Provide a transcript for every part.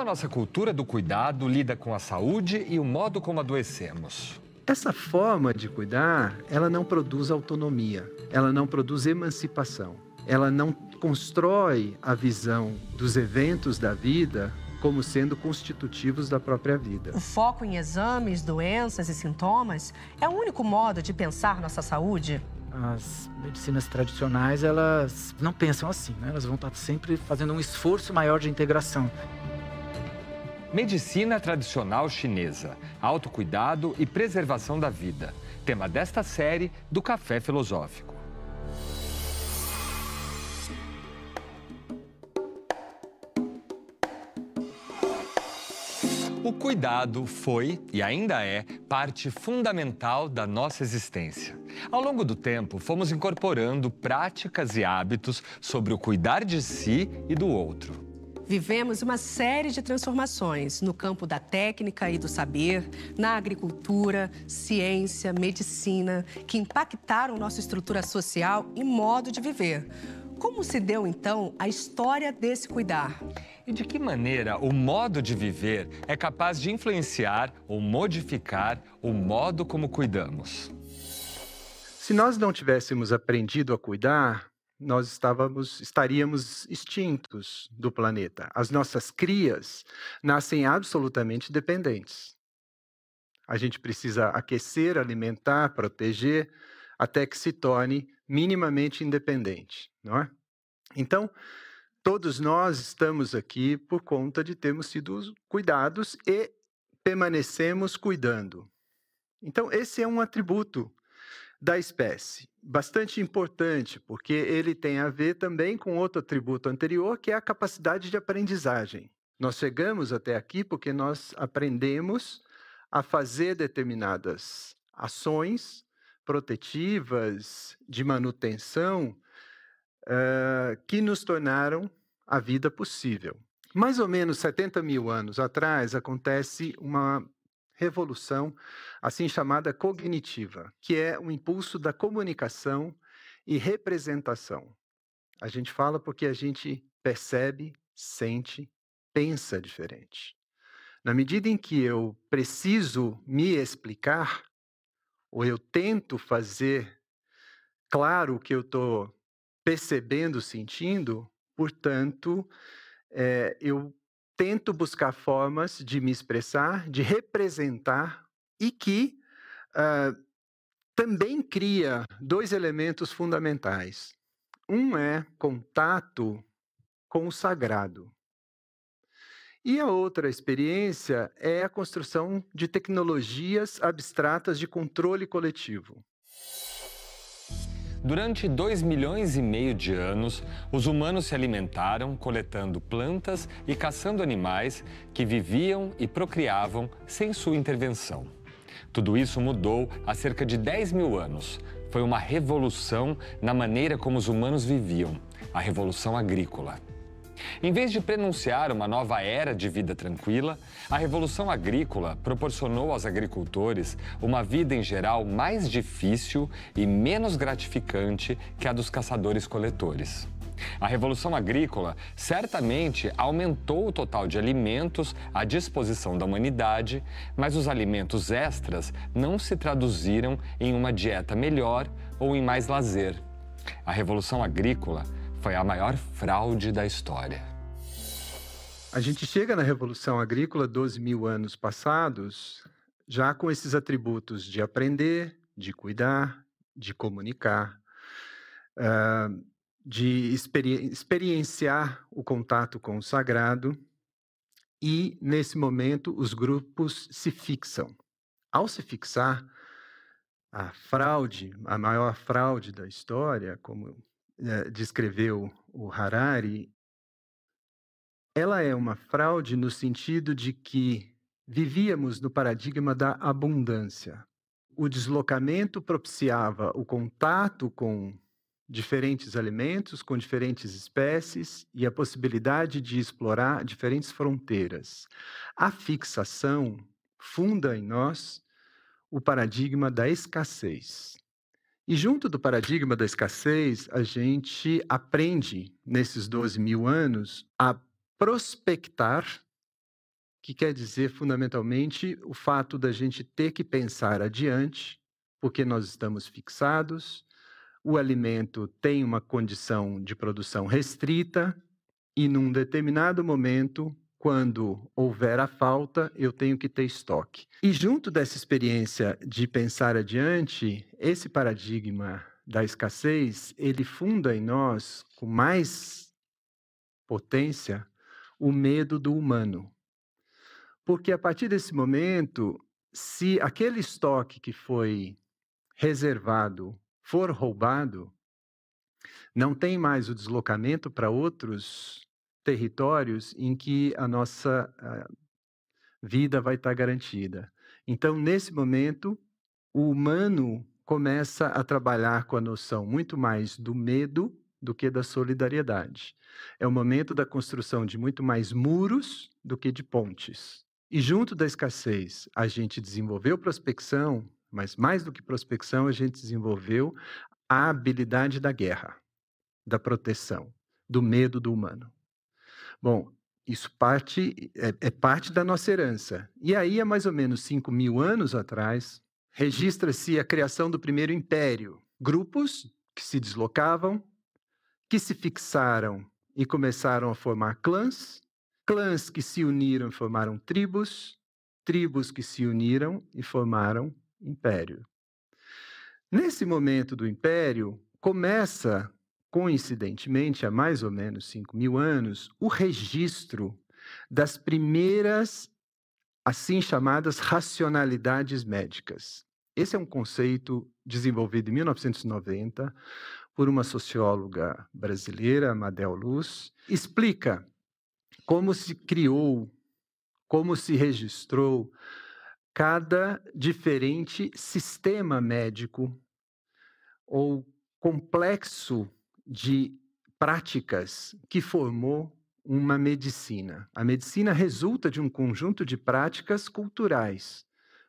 Como a nossa cultura do cuidado lida com a saúde e o modo como adoecemos? Essa forma de cuidar, ela não produz autonomia, ela não produz emancipação, ela não constrói a visão dos eventos da vida como sendo constitutivos da própria vida. O foco em exames, doenças e sintomas é o único modo de pensar nossa saúde? As medicinas tradicionais, elas não pensam assim, né? elas vão estar sempre fazendo um esforço maior de integração. Medicina tradicional chinesa, autocuidado e preservação da vida. Tema desta série do Café Filosófico. O cuidado foi e ainda é parte fundamental da nossa existência. Ao longo do tempo, fomos incorporando práticas e hábitos sobre o cuidar de si e do outro. Vivemos uma série de transformações no campo da técnica e do saber, na agricultura, ciência, medicina, que impactaram nossa estrutura social e modo de viver. Como se deu então a história desse cuidar? E de que maneira o modo de viver é capaz de influenciar ou modificar o modo como cuidamos? Se nós não tivéssemos aprendido a cuidar, nós estávamos, estaríamos extintos do planeta. As nossas crias nascem absolutamente dependentes. A gente precisa aquecer, alimentar, proteger, até que se torne minimamente independente, não é? Então, todos nós estamos aqui por conta de termos sido cuidados e permanecemos cuidando. Então, esse é um atributo da espécie. Bastante importante, porque ele tem a ver também com outro atributo anterior, que é a capacidade de aprendizagem. Nós chegamos até aqui porque nós aprendemos a fazer determinadas ações protetivas, de manutenção, uh, que nos tornaram a vida possível. Mais ou menos 70 mil anos atrás, acontece uma revolução, assim chamada cognitiva, que é o um impulso da comunicação e representação. A gente fala porque a gente percebe, sente, pensa diferente. Na medida em que eu preciso me explicar, ou eu tento fazer claro o que eu estou percebendo, sentindo, portanto, é, eu tento buscar formas de me expressar, de representar e que uh, também cria dois elementos fundamentais. Um é contato com o sagrado. E a outra experiência é a construção de tecnologias abstratas de controle coletivo. Durante 2 milhões e meio de anos, os humanos se alimentaram coletando plantas e caçando animais que viviam e procriavam sem sua intervenção. Tudo isso mudou há cerca de 10 mil anos. Foi uma revolução na maneira como os humanos viviam a Revolução Agrícola. Em vez de prenunciar uma nova era de vida tranquila, a revolução agrícola proporcionou aos agricultores uma vida em geral mais difícil e menos gratificante que a dos caçadores-coletores. A Revolução Agrícola certamente aumentou o total de alimentos à disposição da humanidade, mas os alimentos extras não se traduziram em uma dieta melhor ou em mais lazer. A Revolução Agrícola foi a maior fraude da história. A gente chega na Revolução Agrícola, 12 mil anos passados, já com esses atributos de aprender, de cuidar, de comunicar, uh, de experi experienciar o contato com o sagrado. E, nesse momento, os grupos se fixam. Ao se fixar, a fraude, a maior fraude da história, como é, eh, descreveu o Harari, ela é uma fraude no sentido de que vivíamos no paradigma da abundância. O deslocamento propiciava o contato com diferentes alimentos, com diferentes espécies e a possibilidade de explorar diferentes fronteiras. A fixação funda em nós o paradigma da escassez. E junto do paradigma da escassez, a gente aprende, nesses 12 mil anos, a prospectar, que quer dizer fundamentalmente o fato da gente ter que pensar adiante, porque nós estamos fixados, o alimento tem uma condição de produção restrita, e num determinado momento quando houver a falta, eu tenho que ter estoque. E junto dessa experiência de pensar adiante, esse paradigma da escassez, ele funda em nós com mais potência o medo do humano. Porque a partir desse momento, se aquele estoque que foi reservado for roubado, não tem mais o deslocamento para outros territórios em que a nossa ah, vida vai estar tá garantida. Então, nesse momento, o humano começa a trabalhar com a noção muito mais do medo do que da solidariedade. É o momento da construção de muito mais muros do que de pontes. E junto da escassez, a gente desenvolveu prospecção, mas mais do que prospecção, a gente desenvolveu a habilidade da guerra, da proteção, do medo do humano. Bom, isso parte, é, é parte da nossa herança. E aí, há mais ou menos 5 mil anos atrás, hum. registra-se a criação do primeiro império. Grupos que se deslocavam, que se fixaram e começaram a formar clãs, clãs que se uniram e formaram tribos, tribos que se uniram e formaram império. Nesse momento do império, começa coincidentemente, há mais ou menos 5 mil anos, o registro das primeiras, assim chamadas, racionalidades médicas. Esse é um conceito desenvolvido em 1990 por uma socióloga brasileira, Madel Luz. Explica como se criou, como se registrou cada diferente sistema médico ou complexo de práticas que formou uma medicina. A medicina resulta de um conjunto de práticas culturais.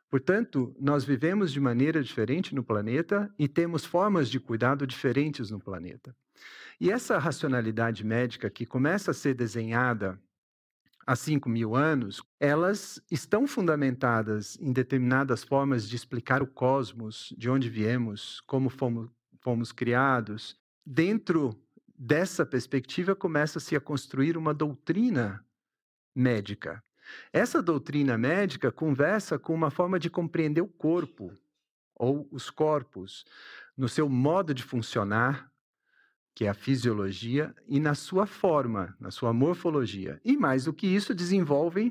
Portanto, nós vivemos de maneira diferente no planeta e temos formas de cuidado diferentes no planeta. E essa racionalidade médica que começa a ser desenhada há 5 mil anos, elas estão fundamentadas em determinadas formas de explicar o cosmos, de onde viemos, como fomos, fomos criados, dentro dessa perspectiva, começa-se a construir uma doutrina médica. Essa doutrina médica conversa com uma forma de compreender o corpo ou os corpos no seu modo de funcionar, que é a fisiologia, e na sua forma, na sua morfologia. E mais do que isso, desenvolvem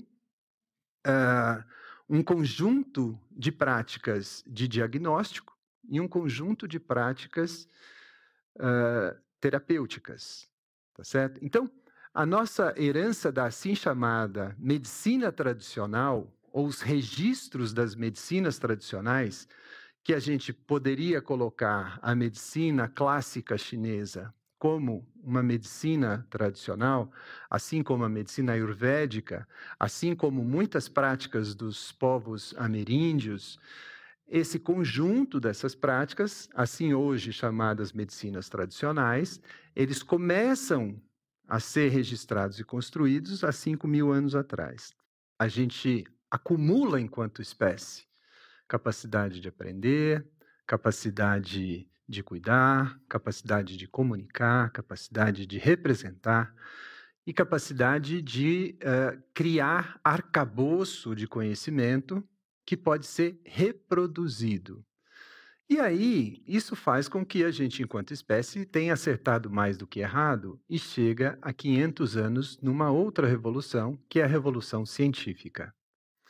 uh, um conjunto de práticas de diagnóstico e um conjunto de práticas uh, terapêuticas, tá certo? Então, a nossa herança da assim chamada medicina tradicional, ou os registros das medicinas tradicionais, que a gente poderia colocar a medicina clássica chinesa como uma medicina tradicional, assim como a medicina ayurvédica, assim como muitas práticas dos povos ameríndios, esse conjunto dessas práticas, assim hoje chamadas medicinas tradicionais, eles começam a ser registrados e construídos há 5 mil anos atrás. A gente acumula, enquanto espécie, capacidade de aprender, capacidade de cuidar, capacidade de comunicar, capacidade de representar e capacidade de uh, criar arcabouço de conhecimento que pode ser reproduzido. E aí, isso faz com que a gente, enquanto espécie, tenha acertado mais do que errado e chega a 500 anos numa outra revolução, que é a revolução científica.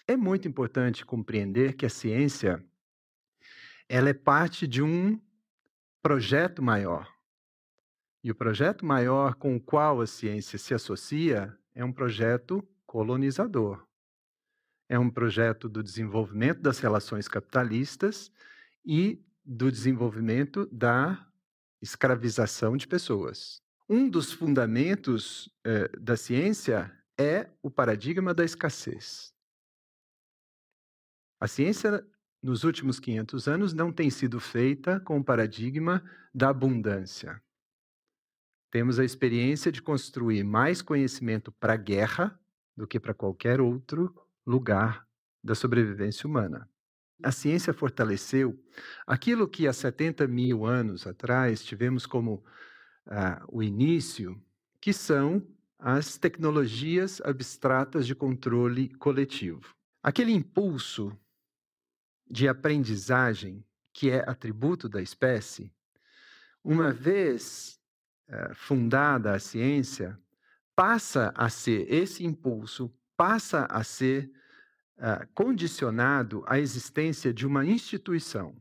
É muito importante compreender que a ciência ela é parte de um projeto maior. E o projeto maior com o qual a ciência se associa é um projeto colonizador, é um projeto do desenvolvimento das relações capitalistas e do desenvolvimento da escravização de pessoas. Um dos fundamentos eh, da ciência é o paradigma da escassez. A ciência, nos últimos 500 anos, não tem sido feita com o paradigma da abundância. Temos a experiência de construir mais conhecimento para a guerra do que para qualquer outro lugar da sobrevivência humana. A uhum. ciência fortaleceu aquilo que há 70 mil anos atrás tivemos como ah, o início, que são as tecnologias abstratas de controle coletivo. Aquele impulso de aprendizagem que é atributo da espécie, uma hum. vez eh, fundada a ciência, passa a ser esse impulso passa a ser ah, condicionado à existência de uma instituição.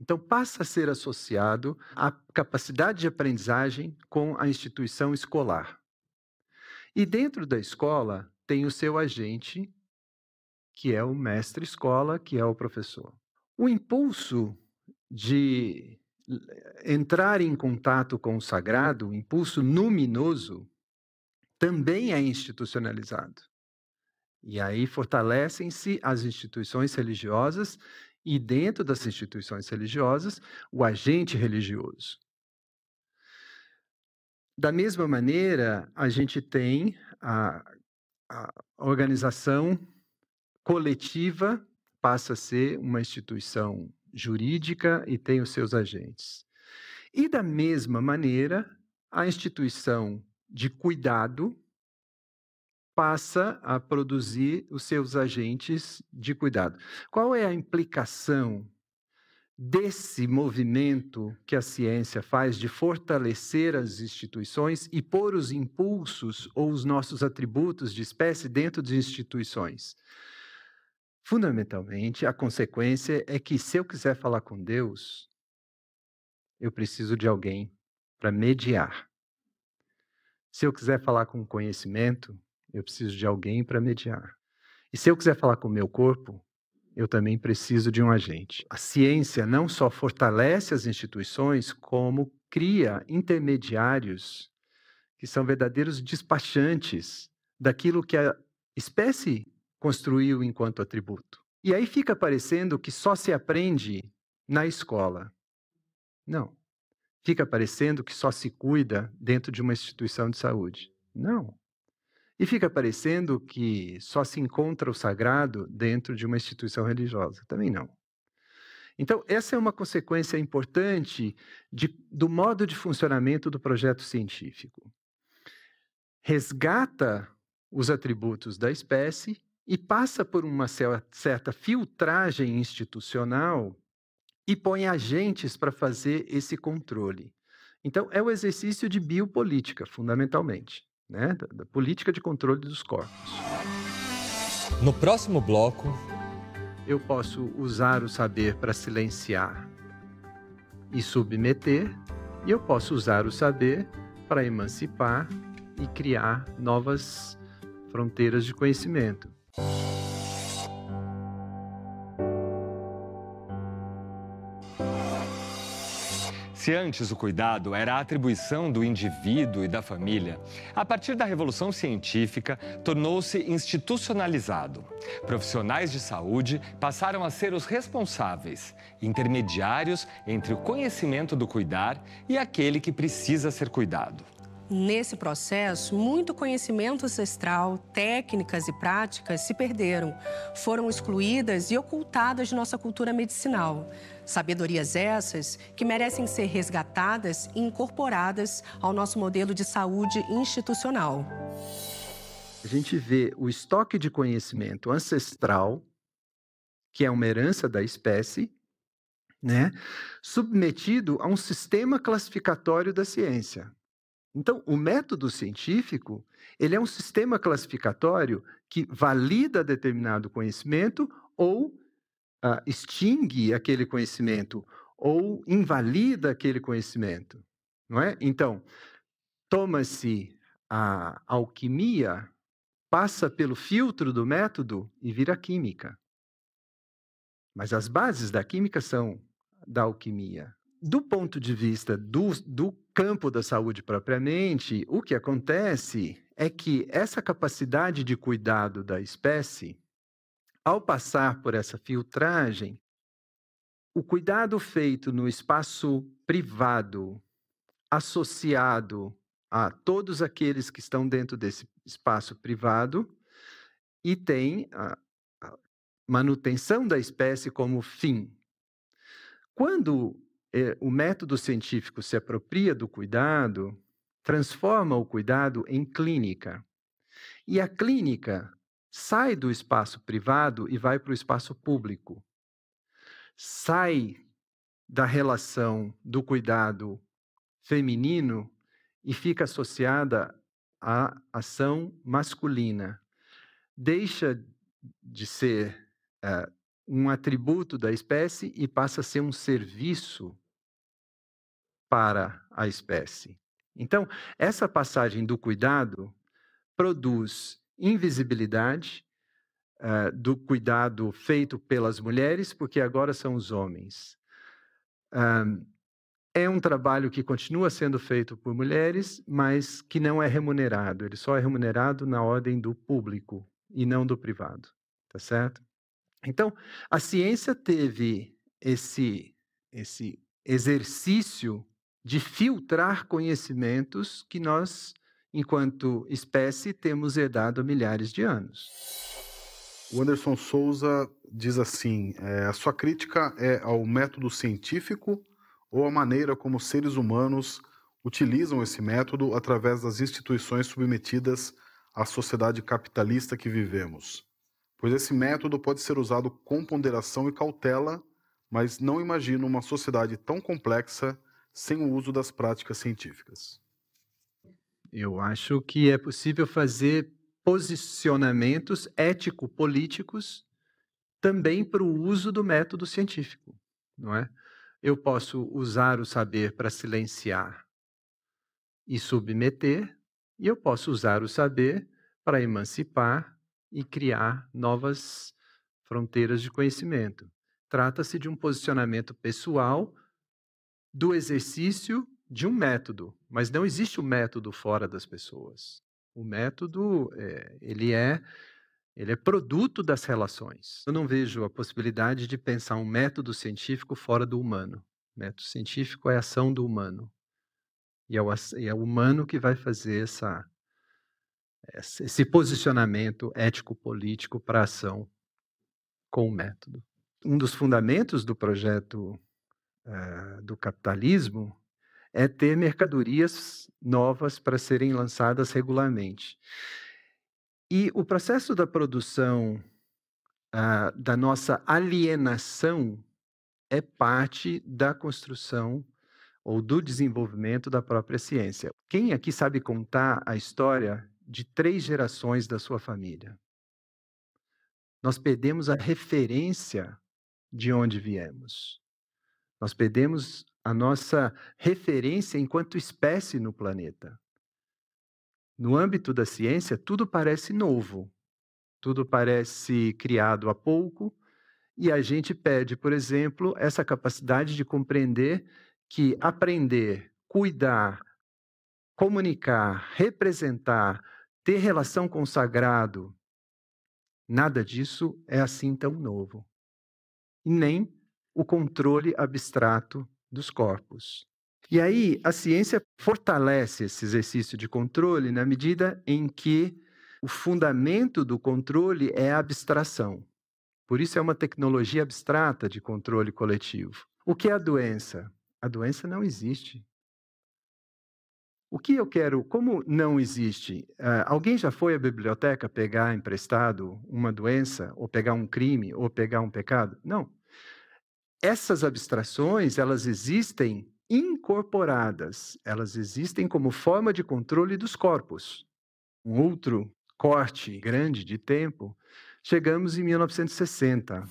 Então, passa a ser associado à capacidade de aprendizagem com a instituição escolar. E dentro da escola tem o seu agente, que é o mestre escola, que é o professor. O impulso de entrar em contato com o sagrado, o impulso luminoso, também é institucionalizado. E aí fortalecem-se as instituições religiosas e, dentro das instituições religiosas, o agente religioso. Da mesma maneira, a gente tem a, a organização coletiva, passa a ser uma instituição jurídica e tem os seus agentes. E, da mesma maneira, a instituição de cuidado, passa a produzir os seus agentes de cuidado. Qual é a implicação desse movimento que a ciência faz de fortalecer as instituições e pôr os impulsos ou os nossos atributos de espécie dentro de instituições? Fundamentalmente, a consequência é que se eu quiser falar com Deus, eu preciso de alguém para mediar. Se eu quiser falar com conhecimento, eu preciso de alguém para mediar. E se eu quiser falar com o meu corpo, eu também preciso de um agente. A ciência não só fortalece as instituições, como cria intermediários que são verdadeiros despachantes daquilo que a espécie construiu enquanto atributo. E aí fica parecendo que só se aprende na escola. Não. Fica parecendo que só se cuida dentro de uma instituição de saúde. Não. E fica parecendo que só se encontra o sagrado dentro de uma instituição religiosa. Também não. Então, essa é uma consequência importante de, do modo de funcionamento do projeto científico. Resgata os atributos da espécie e passa por uma certa filtragem institucional e põe agentes para fazer esse controle. Então, é o exercício de biopolítica, fundamentalmente né, da, da política de controle dos corpos. No próximo bloco, eu posso usar o saber para silenciar e submeter, e eu posso usar o saber para emancipar e criar novas fronteiras de conhecimento. Se antes o cuidado era a atribuição do indivíduo e da família, a partir da revolução científica tornou-se institucionalizado. Profissionais de saúde passaram a ser os responsáveis, intermediários entre o conhecimento do cuidar e aquele que precisa ser cuidado. Nesse processo, muito conhecimento ancestral, técnicas e práticas se perderam, foram excluídas e ocultadas de nossa cultura medicinal. Sabedorias essas que merecem ser resgatadas e incorporadas ao nosso modelo de saúde institucional. A gente vê o estoque de conhecimento ancestral, que é uma herança da espécie, né, submetido a um sistema classificatório da ciência. Então, o método científico, ele é um sistema classificatório que valida determinado conhecimento ou ah, extingue aquele conhecimento ou invalida aquele conhecimento, não é? Então, toma-se a alquimia, passa pelo filtro do método e vira química. Mas as bases da química são da alquimia. Do ponto de vista do, do campo da saúde propriamente, o que acontece é que essa capacidade de cuidado da espécie, ao passar por essa filtragem, o cuidado feito no espaço privado, associado a todos aqueles que estão dentro desse espaço privado, e tem a manutenção da espécie como fim. Quando é, o método científico se apropria do cuidado, transforma o cuidado em clínica. E a clínica sai do espaço privado e vai para o espaço público. Sai da relação do cuidado feminino e fica associada à ação masculina. Deixa de ser uh, um atributo da espécie e passa a ser um serviço para a espécie. Então, essa passagem do cuidado produz invisibilidade uh, do cuidado feito pelas mulheres, porque agora são os homens. é um trabalho que continua sendo feito por mulheres, mas que não é remunerado. Ele só é remunerado na ordem do público e não do privado, tá certo? Então, a ciência teve esse, esse exercício de filtrar conhecimentos que nós, enquanto espécie, temos herdado há milhares de anos. O Anderson Souza diz assim: é, a sua crítica é ao método científico ou à maneira como seres humanos utilizam esse método através das instituições submetidas à sociedade capitalista que vivemos? pois esse método pode ser usado com ponderação e cautela, mas não imagino uma sociedade tão complexa sem o uso das práticas científicas. Eu acho que é possível fazer posicionamentos ético-políticos também para o uso do método científico, não é? Eu posso usar o saber para silenciar e submeter, e eu posso usar o saber para emancipar e criar novas fronteiras de conhecimento. Trata-se de um posicionamento pessoal do exercício de um método, mas não existe o um método fora das pessoas. O método é, ele é ele é produto das relações. Eu não vejo a possibilidade de pensar um método científico fora do humano. método científico é a ação do humano. E é o, é o humano que vai fazer essa esse posicionamento ético-político para ação com o método. Um dos fundamentos do projeto uh, do capitalismo é ter mercadorias novas para serem lançadas regularmente. E o processo da produção uh, da nossa alienação é parte da construção ou do desenvolvimento da própria ciência. Quem aqui sabe contar a história de três gerações da sua família. Nós perdemos a referência de onde viemos. Nós perdemos a nossa referência enquanto espécie no planeta. No âmbito da ciência, tudo parece novo, tudo parece criado há pouco, e a gente perde, por exemplo, essa capacidade de compreender que aprender, cuidar, comunicar, representar, ter relação com o sagrado, nada disso é assim tão novo. E nem o controle abstrato dos corpos. E aí a ciência fortalece esse exercício de controle na medida em que o fundamento do controle é a abstração. Por isso é uma tecnologia abstrata de controle coletivo. O que é a doença? A doença não existe. O que eu quero, como não existe? Uh, alguém já foi à biblioteca pegar emprestado uma doença, ou pegar um crime, ou pegar um pecado? Não. Essas abstrações, elas existem incorporadas, elas existem como forma de controle dos corpos. Um outro corte grande de tempo, chegamos em 1960.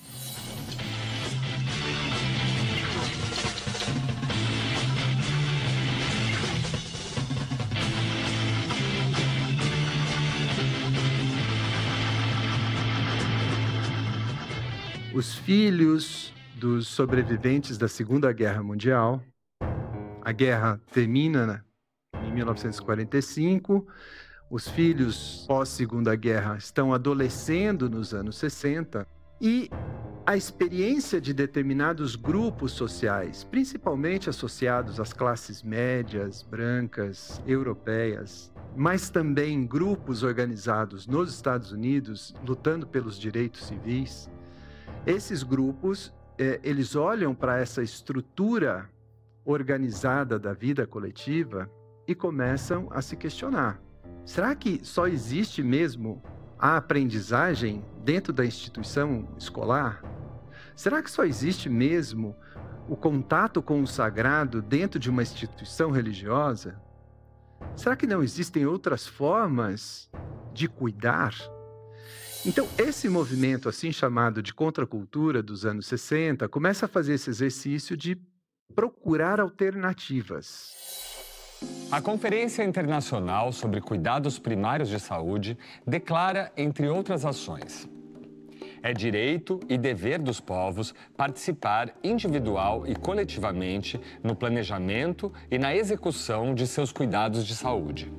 os filhos dos sobreviventes da Segunda Guerra Mundial. A guerra termina né, em 1945. Os filhos pós-Segunda Guerra estão adolescendo nos anos 60 e a experiência de determinados grupos sociais, principalmente associados às classes médias, brancas, europeias, mas também grupos organizados nos Estados Unidos lutando pelos direitos civis, esses grupos, é, eles olham para essa estrutura organizada da vida coletiva e começam a se questionar. Será que só existe mesmo a aprendizagem dentro da instituição escolar? Será que só existe mesmo o contato com o sagrado dentro de uma instituição religiosa? Será que não existem outras formas de cuidar então, esse movimento assim chamado de contracultura dos anos 60 começa a fazer esse exercício de procurar alternativas. A Conferência Internacional sobre Cuidados Primários de Saúde declara, entre outras ações, é direito e dever dos povos participar individual e coletivamente no planejamento e na execução de seus cuidados de saúde.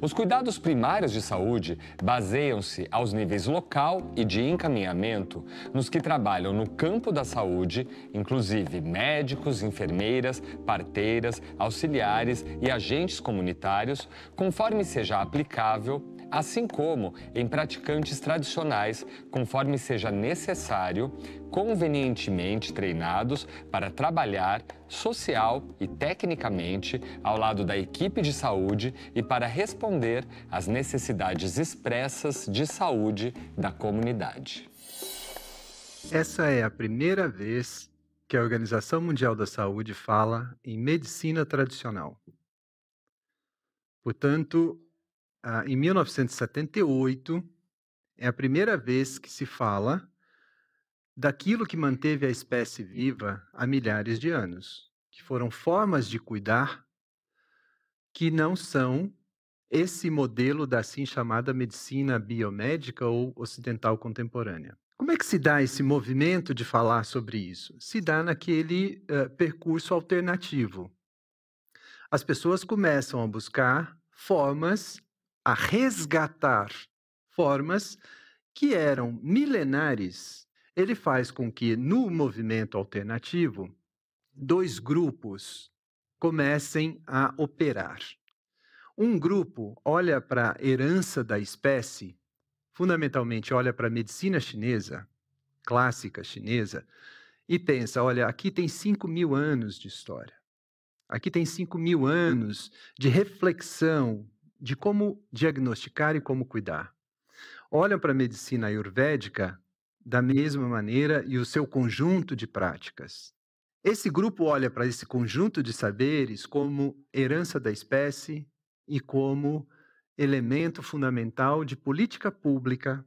Os cuidados primários de saúde baseiam-se aos níveis local e de encaminhamento nos que trabalham no campo da saúde, inclusive médicos, enfermeiras, parteiras, auxiliares e agentes comunitários, conforme seja aplicável assim como em praticantes tradicionais, conforme seja necessário, convenientemente treinados para trabalhar social e tecnicamente ao lado da equipe de saúde e para responder às necessidades expressas de saúde da comunidade. Essa é a primeira vez que a Organização Mundial da Saúde fala em medicina tradicional. Portanto, ah, em 1978, é a primeira vez que se fala daquilo que manteve a espécie viva há milhares de anos, que foram formas de cuidar que não são esse modelo da assim chamada medicina biomédica ou ocidental contemporânea. Como é que se dá esse movimento de falar sobre isso? Se dá naquele uh, percurso alternativo. As pessoas começam a buscar formas a resgatar formas que eram milenares, ele faz com que, no movimento alternativo, dois grupos comecem a operar. Um grupo olha para a herança da espécie, fundamentalmente olha para a medicina chinesa, clássica chinesa, e pensa: olha, aqui tem 5 mil anos de história. Aqui tem 5 mil anos de reflexão de como diagnosticar e como cuidar. Olham para a medicina ayurvédica da mesma maneira e o seu conjunto de práticas. Esse grupo olha para esse conjunto de saberes como herança da espécie e como elemento fundamental de política pública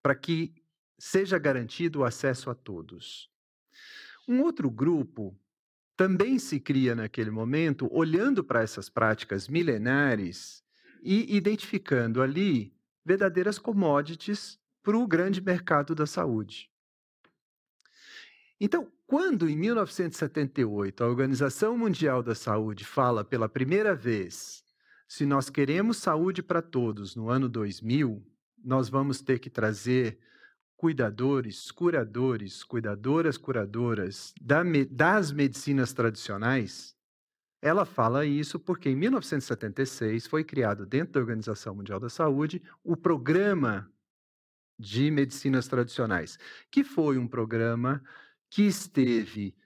para que seja garantido o acesso a todos. Um outro grupo também se cria naquele momento, olhando para essas práticas milenares e identificando ali verdadeiras commodities para o grande mercado da saúde. Então, quando em 1978 a Organização Mundial da Saúde fala pela primeira vez se nós queremos saúde para todos no ano 2000, nós vamos ter que trazer cuidadores, curadores, cuidadoras, curadoras das medicinas tradicionais, ela fala isso porque em 1976 foi criado dentro da Organização Mundial da Saúde o Programa de Medicinas Tradicionais, que foi um programa que esteve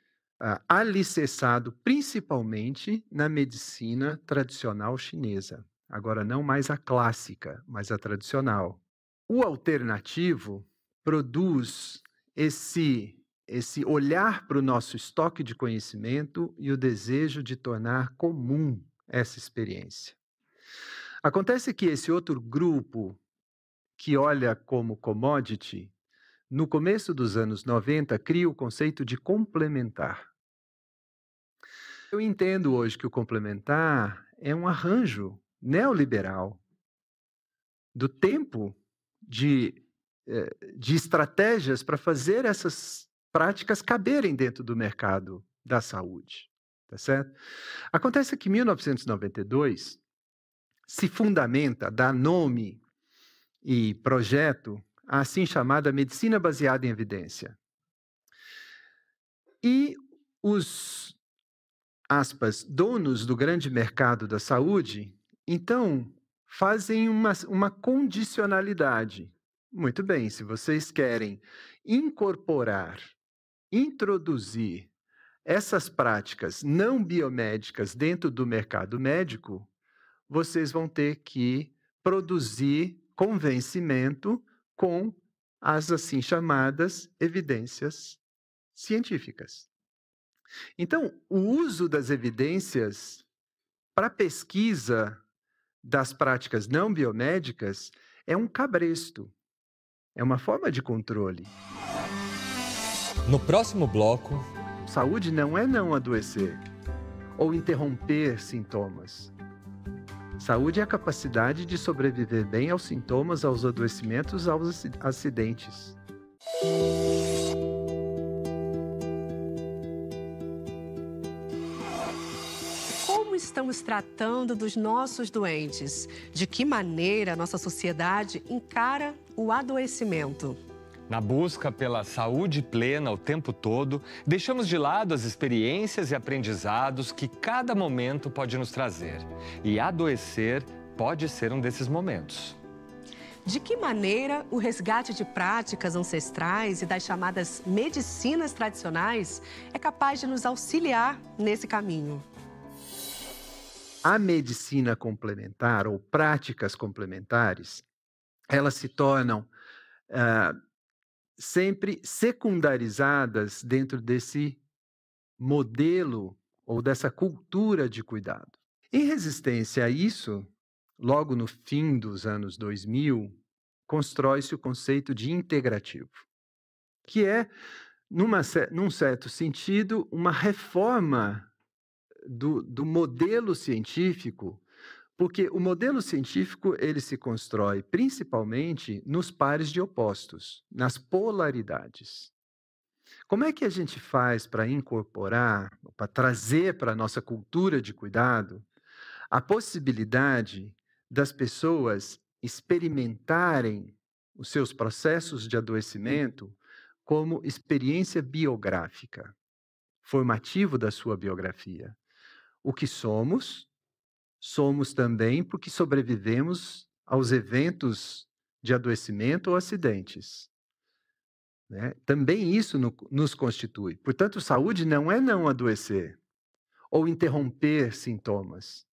uh, alicerçado principalmente na medicina tradicional chinesa. Agora, não mais a clássica, mas a tradicional. O alternativo produz esse esse olhar para o nosso estoque de conhecimento e o desejo de tornar comum essa experiência. Acontece que esse outro grupo que olha como commodity, no começo dos anos 90, cria o conceito de complementar. Eu entendo hoje que o complementar é um arranjo neoliberal do tempo de, eh, de estratégias para fazer essas práticas caberem dentro do mercado da saúde, tá certo? Acontece que 1992 se fundamenta, dá nome e projeto à assim chamada medicina baseada em evidência. E os aspas donos do grande mercado da saúde, então fazem uma, uma condicionalidade. Muito bem, se vocês querem incorporar introduzir essas práticas não biomédicas dentro do mercado médico, vocês vão ter que produzir convencimento com as assim chamadas evidências científicas. Então, o uso das evidências para pesquisa das práticas não biomédicas é um cabresto, é uma forma de controle. No próximo bloco. Saúde não é não adoecer ou interromper sintomas. Saúde é a capacidade de sobreviver bem aos sintomas, aos adoecimentos, aos acidentes. Como estamos tratando dos nossos doentes? De que maneira a nossa sociedade encara o adoecimento? Na busca pela saúde plena o tempo todo, deixamos de lado as experiências e aprendizados que cada momento pode nos trazer. E adoecer pode ser um desses momentos. De que maneira o resgate de práticas ancestrais e das chamadas medicinas tradicionais é capaz de nos auxiliar nesse caminho? A medicina complementar ou práticas complementares, elas se tornam Uh, sempre secundarizadas dentro desse modelo ou dessa cultura de cuidado. Em resistência a isso, logo no fim dos anos 2000, constrói-se o conceito de integrativo, que é, numa, num certo sentido, uma reforma do, do modelo científico porque o modelo científico ele se constrói principalmente nos pares de opostos, nas polaridades. Como é que a gente faz para incorporar, para trazer para a nossa cultura de cuidado a possibilidade das pessoas experimentarem os seus processos de adoecimento como experiência biográfica, formativo da sua biografia? O que somos, somos também porque sobrevivemos aos eventos de adoecimento ou acidentes. Né? Também isso no, nos constitui. Portanto, saúde não é não adoecer ou interromper sintomas.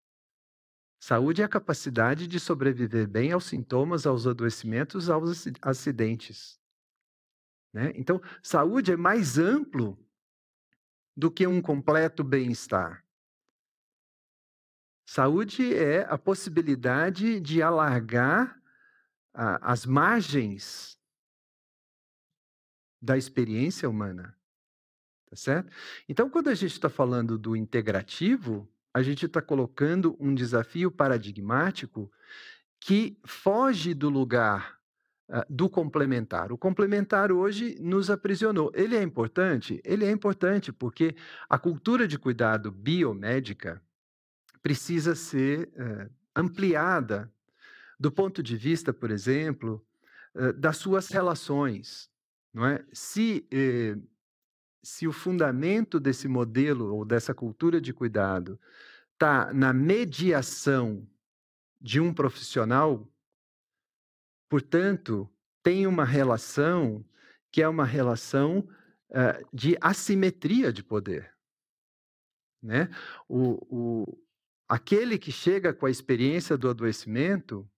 Saúde é a capacidade de sobreviver bem aos sintomas, aos adoecimentos, aos acidentes. Né? Então, saúde é mais amplo do que um completo bem-estar. Saúde é a possibilidade de alargar as margens da experiência humana. Tá certo? Então, quando a gente está falando do integrativo, a gente está colocando um desafio paradigmático que foge do lugar ah, do complementar. O complementar hoje nos aprisionou. Ele é importante? Ele é importante porque a cultura de cuidado biomédica precisa ser eh, ampliada do ponto de vista, por exemplo, eh, das suas relações. Não é? Se, eh, se o fundamento desse modelo ou dessa cultura de cuidado está na mediação de um profissional, portanto, tem uma relação que é uma relação uh, de assimetria de poder. Né? O, o, Aquele que chega com a experiência do adoecimento,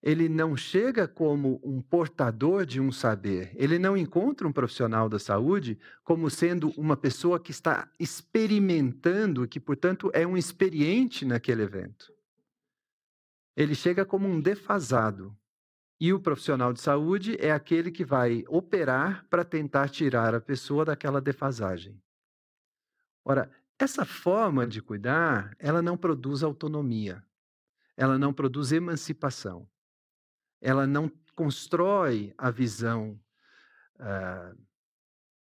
ele não chega como um portador de um saber. Ele não encontra um profissional da saúde como sendo uma pessoa que está experimentando, que, portanto, é um experiente naquele evento. Ele chega como um defasado. E o profissional de saúde é aquele que vai operar para tentar tirar a pessoa daquela defasagem. Ora, essa forma de cuidar, ela não produz autonomia, ela não produz emancipação, ela não constrói a visão uh,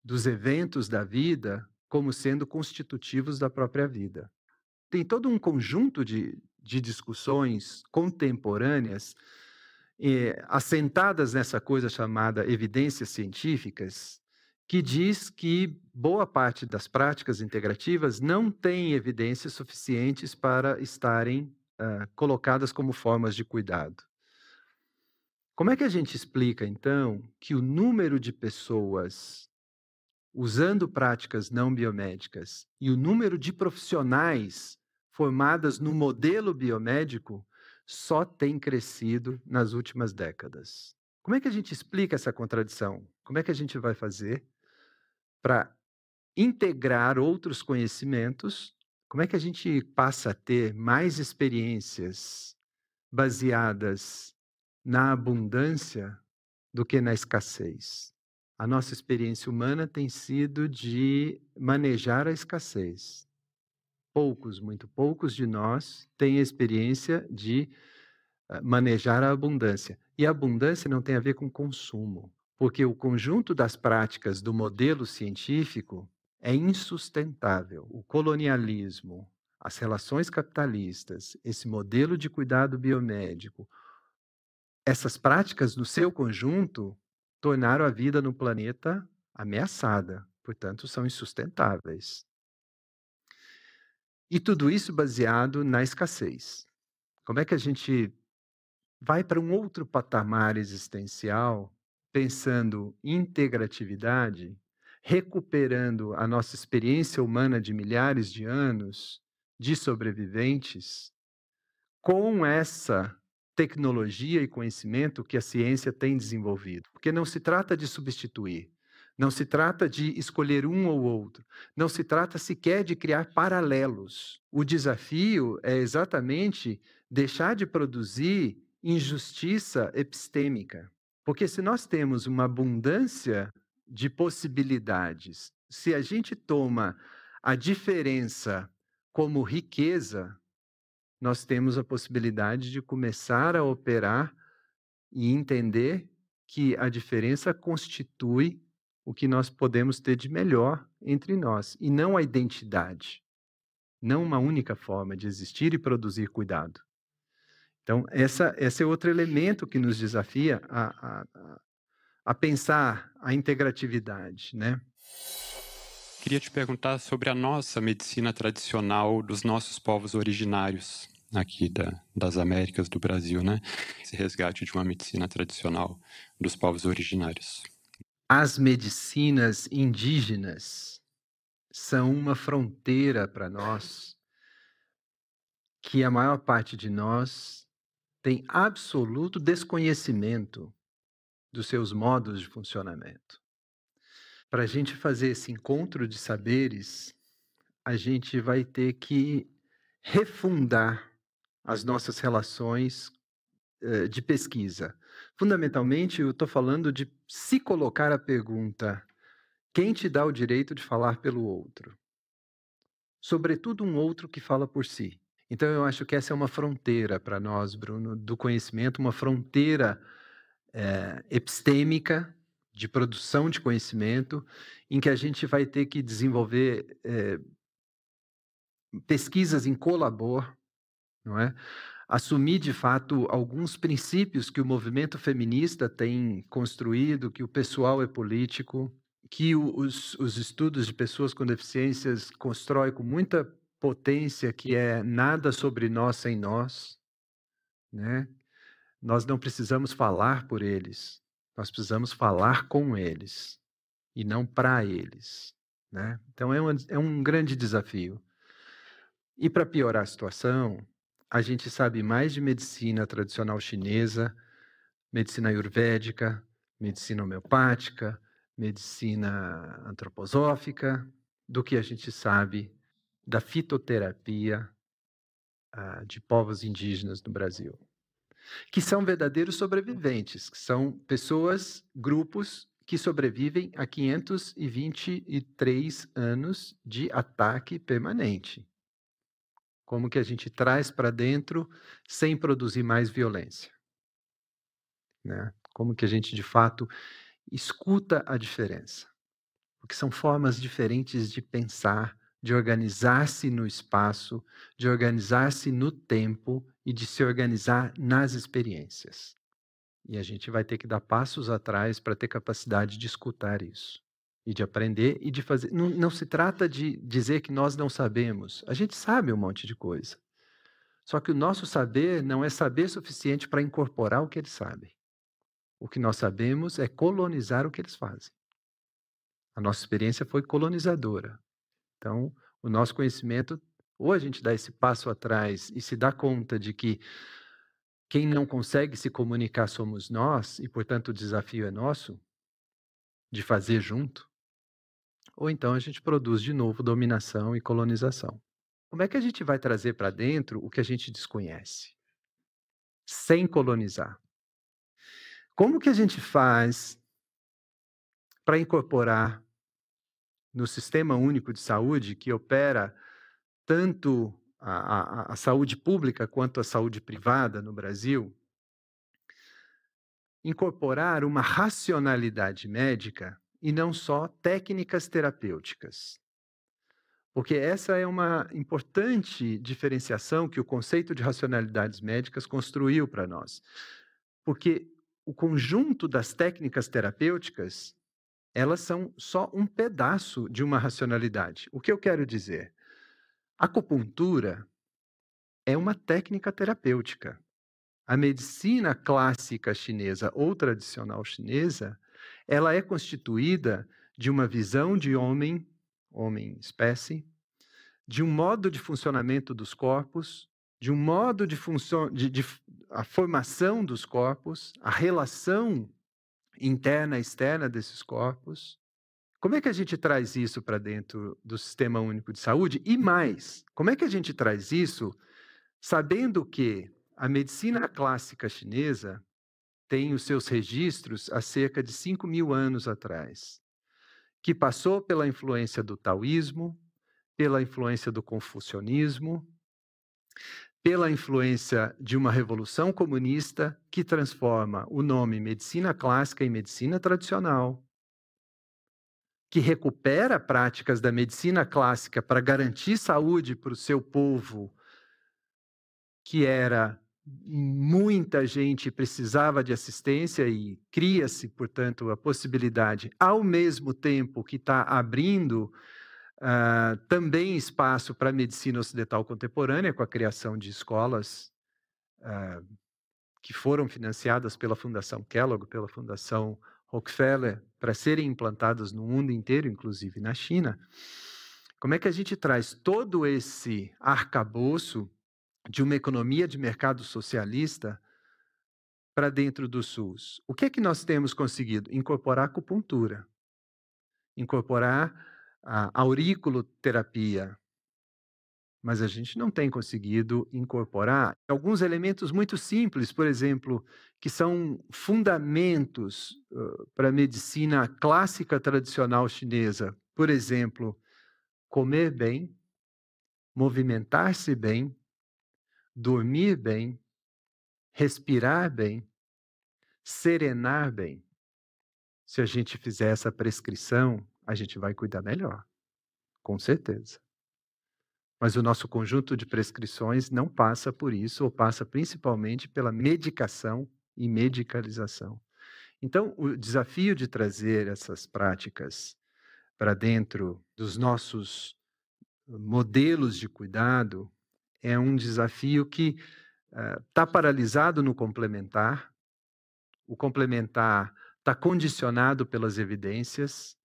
dos eventos da vida como sendo constitutivos da própria vida. Tem todo um conjunto de, de discussões contemporâneas eh, assentadas nessa coisa chamada evidências científicas, que diz que boa parte das práticas integrativas não tem evidências suficientes para estarem uh, colocadas como formas de cuidado. Como é que a gente explica, então, que o número de pessoas usando práticas não biomédicas e o número de profissionais formadas no modelo biomédico só tem crescido nas últimas décadas? Como é que a gente explica essa contradição? Como é que a gente vai fazer para integrar outros conhecimentos, como é que a gente passa a ter mais experiências baseadas na abundância do que na escassez? A nossa experiência humana tem sido de manejar a escassez. Poucos, muito poucos de nós têm a experiência de eh, manejar a abundância. E a abundância não tem a ver com consumo porque o conjunto das práticas do modelo científico é insustentável. O colonialismo, as relações capitalistas, esse modelo de cuidado biomédico, essas práticas no seu conjunto tornaram a vida no planeta ameaçada, portanto, são insustentáveis. E tudo isso baseado na escassez. Como é que a gente vai para um outro patamar existencial pensando integratividade, recuperando a nossa experiência humana de milhares de anos de sobreviventes, com essa tecnologia e conhecimento que a ciência tem desenvolvido. Porque não se trata de substituir, não se trata de escolher um ou outro, não se trata sequer de criar paralelos. O desafio é exatamente deixar de produzir injustiça epistêmica. Porque se nós temos uma abundância de possibilidades, se a gente toma a diferença como riqueza, nós temos a possibilidade de começar a operar e entender que a diferença constitui o que nós podemos ter de melhor entre nós, e não a identidade, não uma única forma de existir e produzir cuidado. Então, essa, esse é outro elemento que nos desafia a, a, a pensar a integratividade, né? Queria te perguntar sobre a nossa medicina tradicional dos nossos povos originários aqui da, das Américas do Brasil, né? Esse resgate de uma medicina tradicional dos povos originários. As medicinas indígenas são uma fronteira para nós que a maior parte de nós tem absoluto desconhecimento dos seus modos de funcionamento. Para a gente fazer esse encontro de saberes, a gente vai ter que refundar as nossas relações eh, de pesquisa. Fundamentalmente, eu estou falando de se colocar a pergunta: quem te dá o direito de falar pelo outro? Sobretudo um outro que fala por si. Então, eu acho que essa é uma fronteira para nós, Bruno, do conhecimento, uma fronteira é, epistêmica de produção de conhecimento, em que a gente vai ter que desenvolver é, pesquisas em colabor, não é? assumir de fato alguns princípios que o movimento feminista tem construído, que o pessoal é político, que os, os estudos de pessoas com deficiências constrói com muita potência que é nada sobre nós sem nós, né? Nós não precisamos falar por eles, nós precisamos falar com eles e não para eles, né? Então é um, é um grande desafio. E para piorar a situação, a gente sabe mais de medicina tradicional chinesa, medicina ayurvédica, medicina homeopática, medicina antroposófica, do que a gente sabe da fitoterapia ah, de povos indígenas no Brasil, que são verdadeiros sobreviventes, que são pessoas, grupos que sobrevivem a 523 anos de ataque permanente. Como que a gente traz para dentro sem produzir mais violência? Né? Como que a gente, de fato, escuta a diferença? Porque são formas diferentes de pensar, de organizar-se no espaço, de organizar-se no tempo e de se organizar nas experiências. E a gente vai ter que dar passos atrás para ter capacidade de escutar isso e de aprender e de fazer. Não, não se trata de dizer que nós não sabemos. A gente sabe um monte de coisa. Só que o nosso saber não é saber suficiente para incorporar o que eles sabem. O que nós sabemos é colonizar o que eles fazem. A nossa experiência foi colonizadora. Então, o nosso conhecimento, ou a gente dá esse passo atrás e se dá conta de que quem não consegue se comunicar somos nós, e portanto o desafio é nosso, de fazer junto, ou então a gente produz de novo dominação e colonização. Como é que a gente vai trazer para dentro o que a gente desconhece, sem colonizar? Como que a gente faz para incorporar no Sistema Único de Saúde, que opera tanto a, a, a saúde pública quanto a saúde privada no Brasil, incorporar uma racionalidade médica e não só técnicas terapêuticas. Porque essa é uma importante diferenciação que o conceito de racionalidades médicas construiu para nós. Porque o conjunto das técnicas terapêuticas elas são só um pedaço de uma racionalidade. O que eu quero dizer? Acupuntura é uma técnica terapêutica. A medicina clássica chinesa ou tradicional chinesa, ela é constituída de uma visão de homem, homem espécie, de um modo de funcionamento dos corpos, de um modo de, de, de a formação dos corpos, a relação interna e externa desses corpos. Como é que a gente traz isso para dentro do Sistema Único de Saúde? E mais, como é que a gente traz isso sabendo que a medicina clássica chinesa tem os seus registros há cerca de 5 mil anos atrás, que passou pela influência do taoísmo, pela influência do confucionismo, pela influência de uma revolução comunista que transforma o nome medicina clássica em medicina tradicional, que recupera práticas da medicina clássica para garantir saúde para o seu povo, que era muita gente precisava de assistência e cria-se, portanto, a possibilidade, ao mesmo tempo que está abrindo Uh, também espaço para a medicina ocidental contemporânea, com a criação de escolas uh, que foram financiadas pela Fundação Kellogg, pela Fundação Rockefeller, para serem implantadas no mundo inteiro, inclusive na China. Como é que a gente traz todo esse arcabouço de uma economia de mercado socialista para dentro do SUS? O que é que nós temos conseguido? Incorporar acupuntura, incorporar a auriculoterapia, mas a gente não tem conseguido incorporar alguns elementos muito simples, por exemplo, que são fundamentos uh, para a medicina clássica tradicional chinesa. Por exemplo, comer bem, movimentar-se bem, dormir bem, respirar bem, serenar bem. Se a gente fizer essa prescrição, a gente vai cuidar melhor, com certeza. Mas o nosso conjunto de prescrições não passa por isso, ou passa principalmente pela medicação e medicalização. Então, o desafio de trazer essas práticas para dentro dos nossos modelos de cuidado é um desafio que está ah, uh, paralisado no complementar, o complementar está condicionado pelas evidências,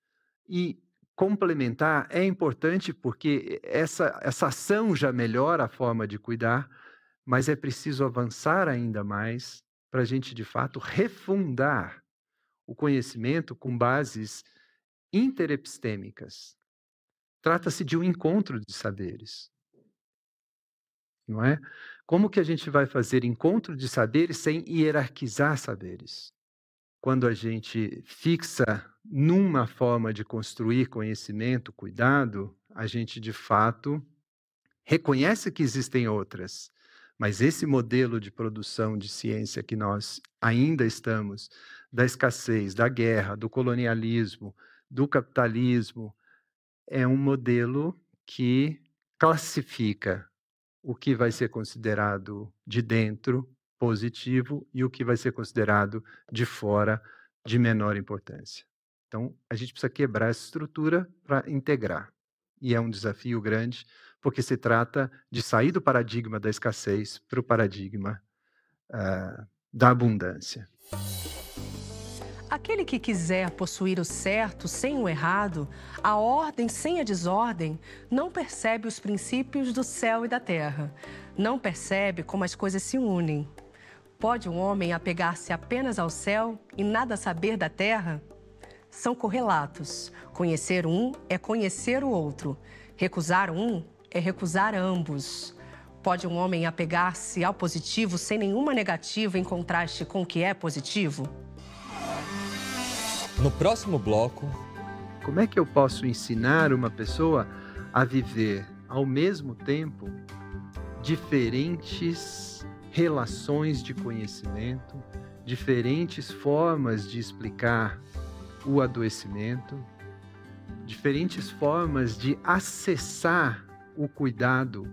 e complementar é importante porque essa, essa ação já melhora a forma de cuidar, mas é preciso avançar ainda mais para a gente, de fato, refundar o conhecimento com bases interepistêmicas. Trata-se de um encontro de saberes. Não é? Como que a gente vai fazer encontro de saberes sem hierarquizar saberes? Quando a gente fixa numa forma de construir conhecimento, cuidado, a gente de fato reconhece que existem outras, mas esse modelo de produção de ciência que nós ainda estamos, da escassez, da guerra, do colonialismo, do capitalismo, é um modelo que classifica o que vai ser considerado de dentro positivo e o que vai ser considerado de fora de menor importância. Então, a gente precisa quebrar essa estrutura para integrar. E é um desafio grande, porque se trata de sair do paradigma da escassez para o paradigma uh, da abundância. Aquele que quiser possuir o certo sem o errado, a ordem sem a desordem, não percebe os princípios do céu e da terra. Não percebe como as coisas se unem. Pode um homem apegar-se apenas ao céu e nada saber da terra? são correlatos. Conhecer um é conhecer o outro. Recusar um é recusar ambos. Pode um homem apegar-se ao positivo sem nenhuma negativa em contraste com o que é positivo? No próximo bloco. Como é que eu posso ensinar uma pessoa a viver ao mesmo tempo diferentes relações de conhecimento, diferentes formas de explicar o adoecimento, diferentes formas de acessar o cuidado.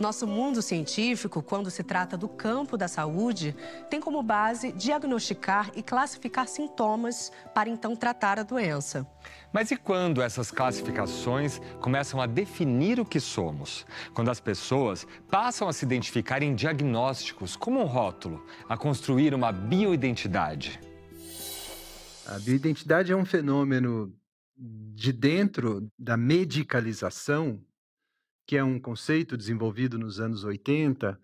Nosso mundo científico, quando se trata do campo da saúde, tem como base diagnosticar e classificar sintomas para então tratar a doença. Mas e quando essas classificações começam a definir o que somos? Quando as pessoas passam a se identificar em diagnósticos, como um rótulo, a construir uma bioidentidade? A bioidentidade é um fenômeno de dentro da medicalização que é um conceito desenvolvido nos anos 80, uh,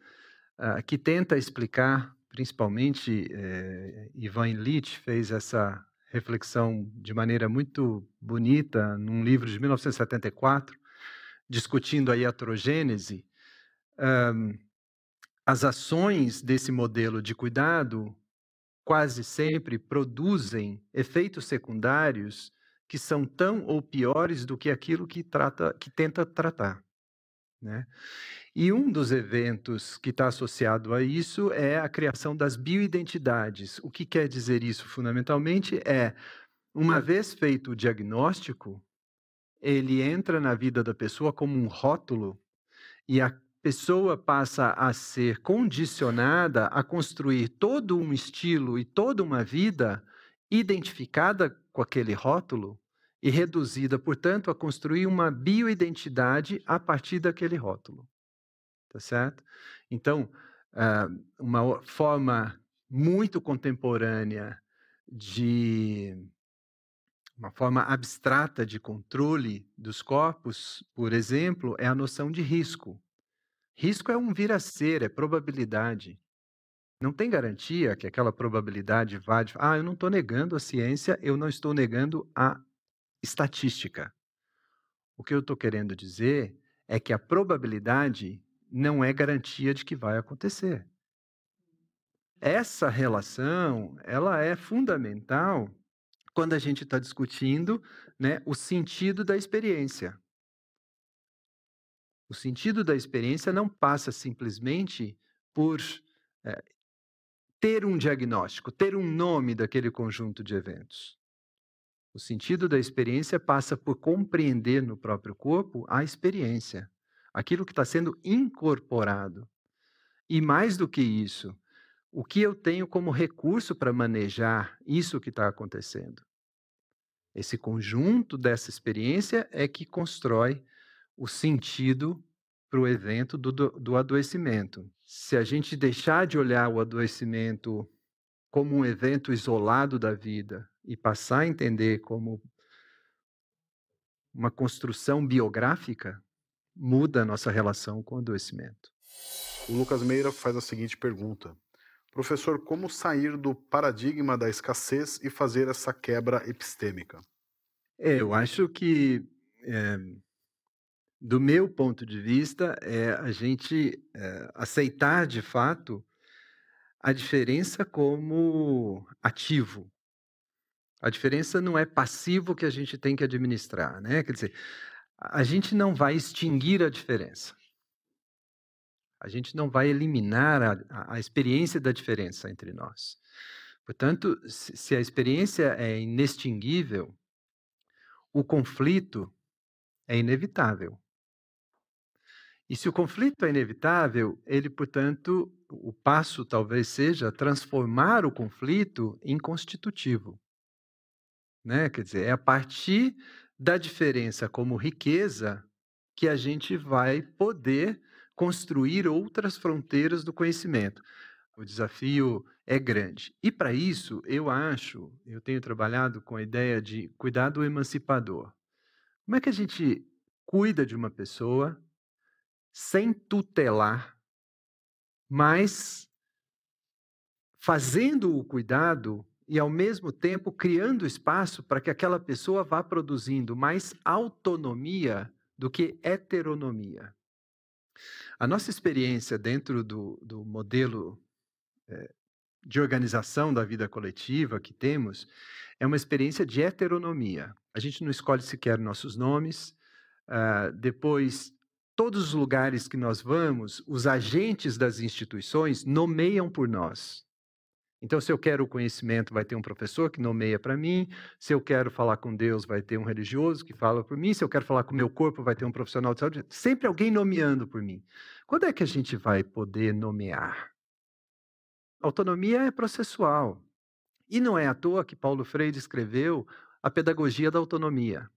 ah, que tenta explicar, principalmente eh, Ivan Illich fez essa reflexão de maneira muito bonita num livro de 1974, discutindo a iatrogênese, um, as ações desse modelo de cuidado quase sempre produzem efeitos secundários que são tão ou piores do que aquilo que, trata, que tenta tratar. Né? E um dos eventos que está associado a isso é a criação das bioidentidades. O que quer dizer isso, fundamentalmente, é uma vez feito o diagnóstico, ele entra na vida da pessoa como um rótulo e a pessoa passa a ser condicionada a construir todo um estilo e toda uma vida identificada com aquele rótulo e reduzida, portanto, a construir uma bioidentidade a partir daquele rótulo. Tá certo? Então, ah, uma forma muito contemporânea de uma forma abstrata de controle dos corpos, por exemplo, é a noção de risco. Risco é um vir a ser, é probabilidade. Não tem garantia que aquela probabilidade vá de. Ah, eu não estou negando a ciência, eu não estou negando a estatística. O que eu estou querendo dizer é que a probabilidade não é garantia de que vai acontecer. Essa relação ela é fundamental quando a gente está discutindo né, o sentido da experiência. O sentido da experiência não passa simplesmente por é, ter um diagnóstico, ter um nome daquele conjunto de eventos. O sentido da experiência passa por compreender no próprio corpo a experiência, aquilo que está sendo incorporado. E mais do que isso, o que eu tenho como recurso para manejar isso que está acontecendo. Esse conjunto dessa experiência é que constrói o sentido para o evento do, do, adoecimento. Se a gente deixar de olhar o adoecimento como um evento isolado da vida, e passar a entender como uma construção biográfica, muda a nossa relação com o adoecimento. O Lucas Meira faz a seguinte pergunta: Professor, como sair do paradigma da escassez e fazer essa quebra epistêmica? É, eu acho que, é, do meu ponto de vista, é a gente é, aceitar de fato a diferença como ativo, a diferença não é passivo que a gente tem que administrar, né? Quer dizer, a gente não vai extinguir a diferença. A gente não vai eliminar a, a experiência da diferença entre nós. Portanto, se a experiência é inextinguível, o conflito é inevitável. E se o conflito é inevitável, ele, portanto, o passo talvez seja transformar o conflito em constitutivo. Né? Quer dizer, é a partir da diferença como riqueza que a gente vai poder construir outras fronteiras do conhecimento. O desafio é grande. E para isso, eu acho, eu tenho trabalhado com a ideia de cuidado emancipador. Como é que a gente cuida de uma pessoa sem tutelar, mas fazendo o cuidado e, ao mesmo tempo, criando espaço para que aquela pessoa vá produzindo mais autonomia do que heteronomia. A nossa experiência dentro do, do modelo é, de organização da vida coletiva que temos é uma experiência de heteronomia. A gente não escolhe sequer nossos nomes. Uh, depois, todos os lugares que nós vamos, os agentes das instituições nomeiam por nós. Então, se eu quero o conhecimento, vai ter um professor que nomeia para mim. Se eu quero falar com Deus, vai ter um religioso que fala por mim. Se eu quero falar com o meu corpo, vai ter um profissional de saúde. Sempre alguém nomeando por mim. Quando é que a gente vai poder nomear? Autonomia é processual. E não é à toa que Paulo Freire escreveu a pedagogia da autonomia.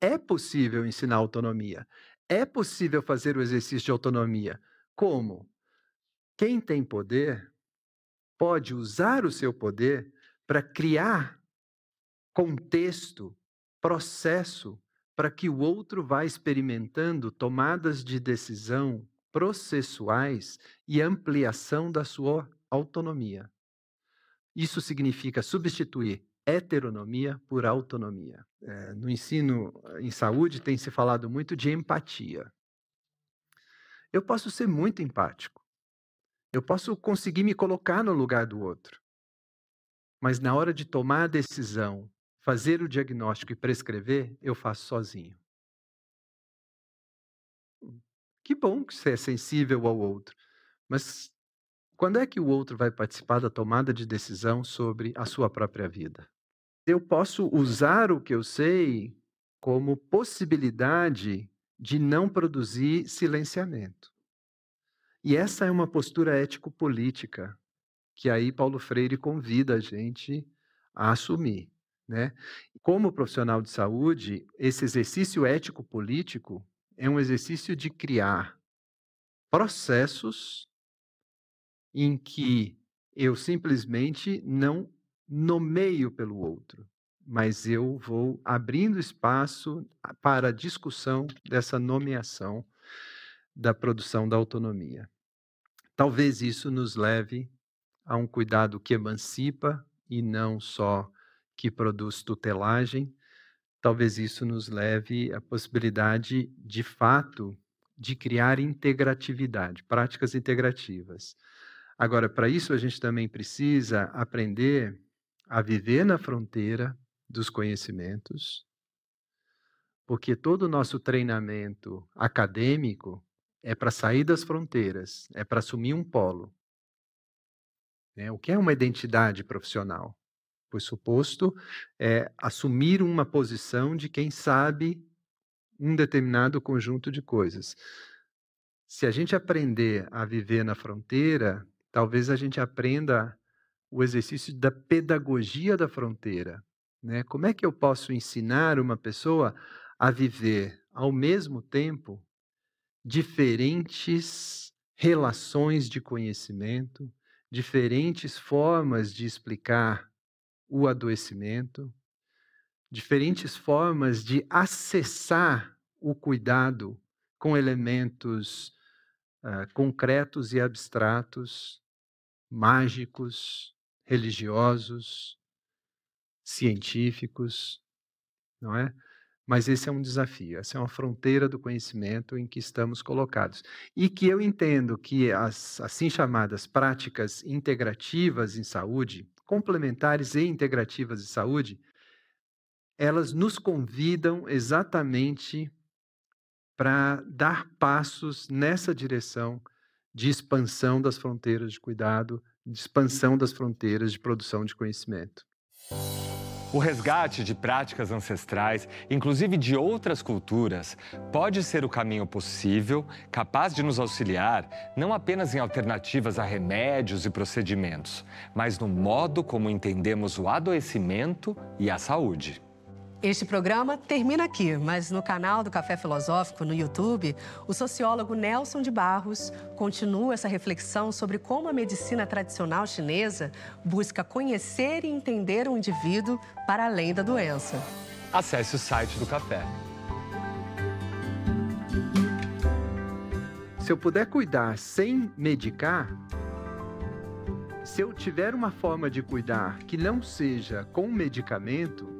É possível ensinar autonomia. É possível fazer o exercício de autonomia. Como? Quem tem poder pode usar o seu poder para criar contexto, processo, para que o outro vá experimentando tomadas de decisão processuais e ampliação da sua autonomia. Isso significa substituir heteronomia por autonomia. É, no ensino eh, em saúde tem se falado muito de empatia. Eu posso ser muito empático, eu posso conseguir me colocar no lugar do outro. Mas na hora de tomar a decisão, fazer o diagnóstico e prescrever, eu faço sozinho. Hum, que bom que você é sensível ao outro, mas quando é que o outro vai participar da tomada de decisão sobre a sua própria vida? Eu posso usar o que eu sei como possibilidade de não produzir silenciamento. E essa é uma postura ético-política que aí Paulo Freire convida a gente a assumir. Né? Como profissional de saúde, esse exercício ético-político é um exercício de criar processos em que eu simplesmente não nomeio pelo outro, mas eu vou abrindo espaço ah, para a discussão dessa nomeação da produção da autonomia. Talvez isso nos leve a um cuidado que emancipa e não só que produz tutelagem. Talvez isso nos leve à possibilidade, de fato, de criar integratividade, práticas integrativas. Agora, para isso, a gente também precisa aprender a viver na fronteira dos conhecimentos, porque todo o nosso treinamento acadêmico é para sair das fronteiras, é para assumir um polo. Né? O que é uma identidade profissional? Por suposto é assumir uma posição de quem sabe um determinado conjunto de coisas. Se a gente aprender a viver na fronteira, talvez a gente aprenda o exercício da pedagogia da fronteira. Né? Como é que eu posso ensinar uma pessoa a viver ao mesmo tempo diferentes relações de conhecimento, diferentes formas de explicar o adoecimento, diferentes formas de acessar o cuidado com elementos uh, concretos e abstratos, mágicos, religiosos, científicos, não é? Mas esse é um desafio, essa é uma fronteira do conhecimento em que estamos colocados. E que eu entendo que as assim chamadas práticas integrativas em saúde, complementares e integrativas em saúde, elas nos convidam exatamente para dar passos nessa direção de expansão das fronteiras de cuidado, de expansão das fronteiras de produção de conhecimento. O resgate de práticas ancestrais, inclusive de outras culturas, pode ser o caminho possível, capaz de nos auxiliar não apenas em alternativas a remédios e procedimentos, mas no modo como entendemos o adoecimento e a saúde. Este programa termina aqui, mas no canal do Café Filosófico no YouTube, o sociólogo Nelson de Barros continua essa reflexão sobre como a medicina tradicional chinesa busca conhecer e entender o indivíduo para além da doença. Acesse o site do Café. Se eu puder cuidar sem medicar, se eu tiver uma forma de cuidar que não seja com medicamento,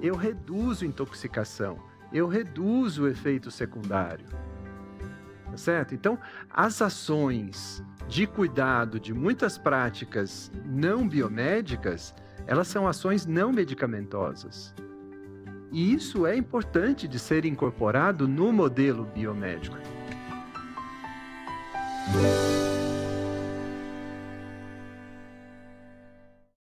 eu reduzo intoxicação, eu reduzo o efeito secundário. Tá certo? Então, as ações de cuidado de muitas práticas não biomédicas, elas são ações não medicamentosas. E isso é importante de ser incorporado no modelo biomédico.